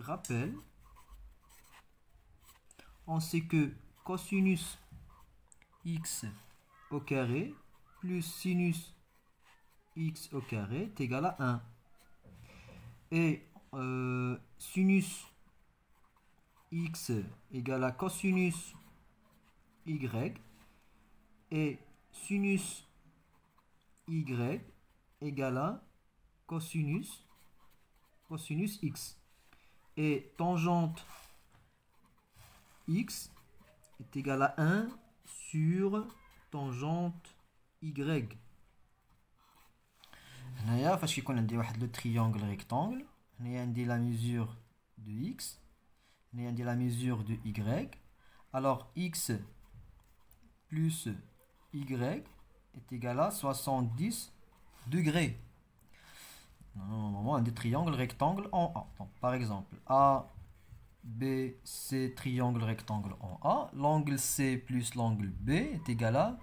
rappel, on sait que cosinus x au carré plus sinus x au carré est égal à 1. Et euh, sinus x égal à cosinus y et sinus y égal à cosinus cosinus x et tangente x est égal à 1 sur tangente y. Là, parce qu'on a le triangle rectangle, on a la mesure de x, on a la mesure de y. Alors x plus y est égal à 70 degrés un des triangles rectangles en A. par exemple, A, B, C, triangle rectangle en A. L'angle C plus l'angle B est égal à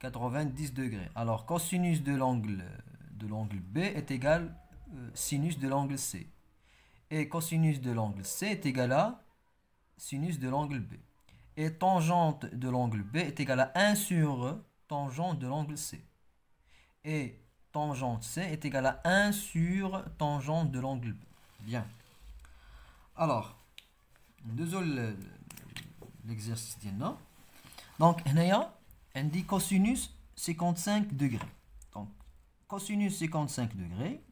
90 degrés. Alors, cosinus de l'angle de l'angle B est égal à euh, sinus de l'angle C. Et cosinus de l'angle C est égal à sinus de l'angle B. Et tangente de l'angle B est égal à 1 sur tangente de l'angle C. Et tangente C est égal à 1 sur tangente de l'angle B. Bien. Alors, désolé l'exercice d'Yenna. Donc, Naya, elle dit cosinus 55 degrés. Donc, cosinus 55 degrés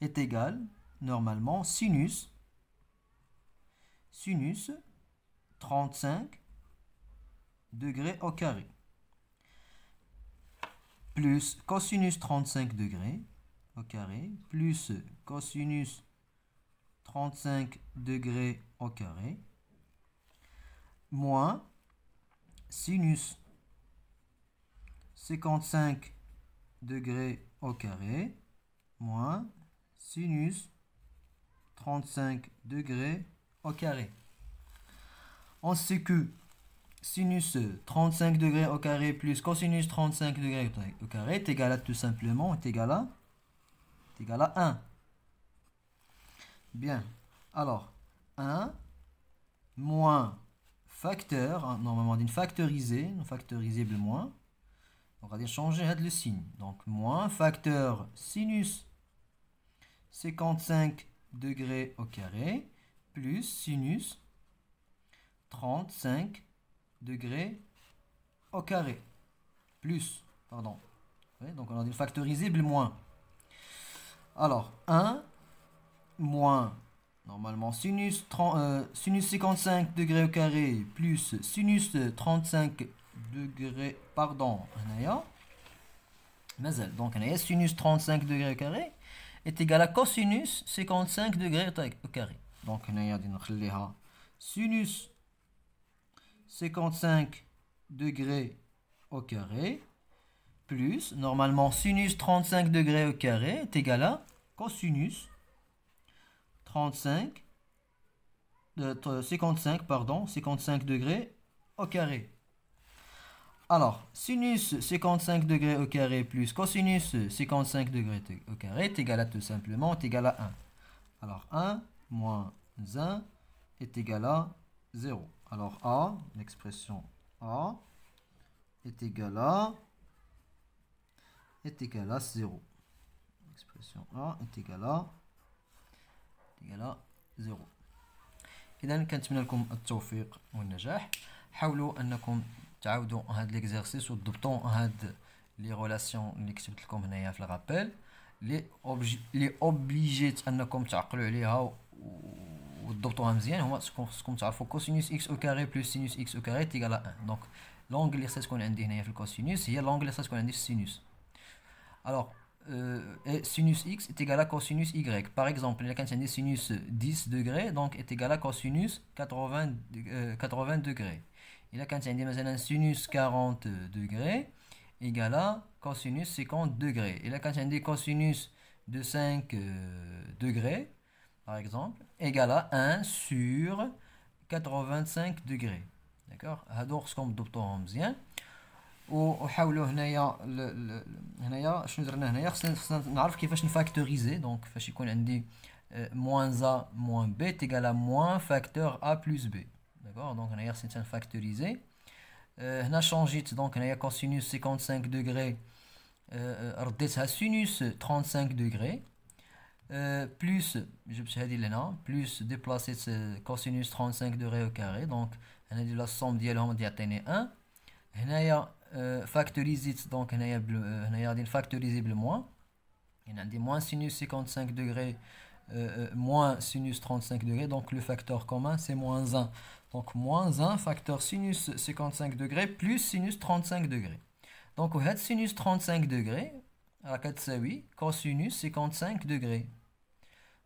est égal, normalement, sinus, sinus 35 degrés au carré plus cosinus 35 degrés au carré plus cosinus 35 degrés au carré moins sinus 55 degrés au carré moins sinus 35 degrés au carré. On sait que sinus 35 degrés au carré plus cosinus 35 degrés au carré est égal à tout simplement, est égal à, 1. Bien, alors 1 moins facteur, hein, normalement d'une factorisée, non factorisable moins. on va changer le signe. Donc moins facteur sinus 55 degrés au carré plus sinus 35 degrés au carré. Plus, pardon. donc on a dit factorisable moins. Alors, 1 moins, normalement, sinus, 30, sinus 55 degrés au carré plus sinus 35 degrés, pardon, donc on sinus 35 degrés au carré est égal à cosinus 55 degrés au carré. Donc on a sinus 55 degrés au carré plus, normalement, sinus 35 degrés au carré est égal à cosinus 35, de 55, pardon, degrés au carré. Alors, sinus 55 degrés au carré plus cosinus 55 degrés au carré est égal à tout simplement, égal à 1. Alors, 1 moins 1 est égal à 0. Alors A, l'expression A est égale à est égale à 0. L'expression A est égale à est égale à 0. إذا كنتمنى لكم التوفيق والنجاح حاولوا أنكم تعاودوا relations que والدكتور مزيان هما كنتم تعرفوا كوسينوس اكس او كاري بلس سينوس اكس او égal à 1 دونك لونغ اللي خصها تكون عندي هنايا في الكوسينوس هي لونغ اللي خصها تكون عندي في السينوس الوغ sinus x est égal à cosinus y. Par exemple, il y a sinus 10 degrés, donc est égal à cosinus 80, 80 euh, degrés. Il y a un sinus 40 degrés égal à cosinus 50 degrés. Il y a cosinus de 5 euh, degrés par exemple, égale à 1 sur 85 degrés. D'accord c'est comme comme مزيان وحاولوا هنايا هنايا شنو درنا هنايا خصنا نعرف كيفاش moins a moins b est égal à moins facteur a plus b. D'accord Donc, on va c'est factorisé. Euh, on changé, donc, on a cosinus 55 degrés. Euh, euh sinus 35 degrés. Euh, plus, je plus déplacer ce cosinus 35 degrés au carré, donc on a dit la somme ديالهم يعطيني 1 هنايا factorisé donc هنايا هنايا euh, moins on a dit moins sinus 55 degrés euh, moins sinus 35 degrés donc le facteur commun c'est moins 1 donc moins 1 facteur sinus 55 degrés plus sinus 35 degrés donc on a sinus 35 degrés راك تساوي Cosinus 55 Donc,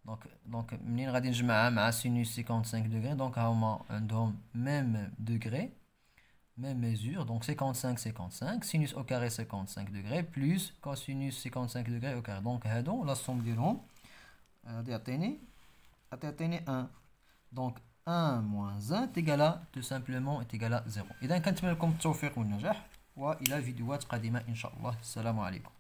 Donc, دونك منين غادي نجمعها مع سينوس 55 donc دونك هاهما عندهم même degré même mesure, donc 55, 55, sinus au carré 55 degrés, plus cosinus 55 degrés au carré. Donc, la somme des ronds, euh, atteint 1. Donc, 1 moins 1 est égal à, 0. Et donc, quand tu me le compte, tu as fait le najah, vidéo inshallah. Salam alaikum.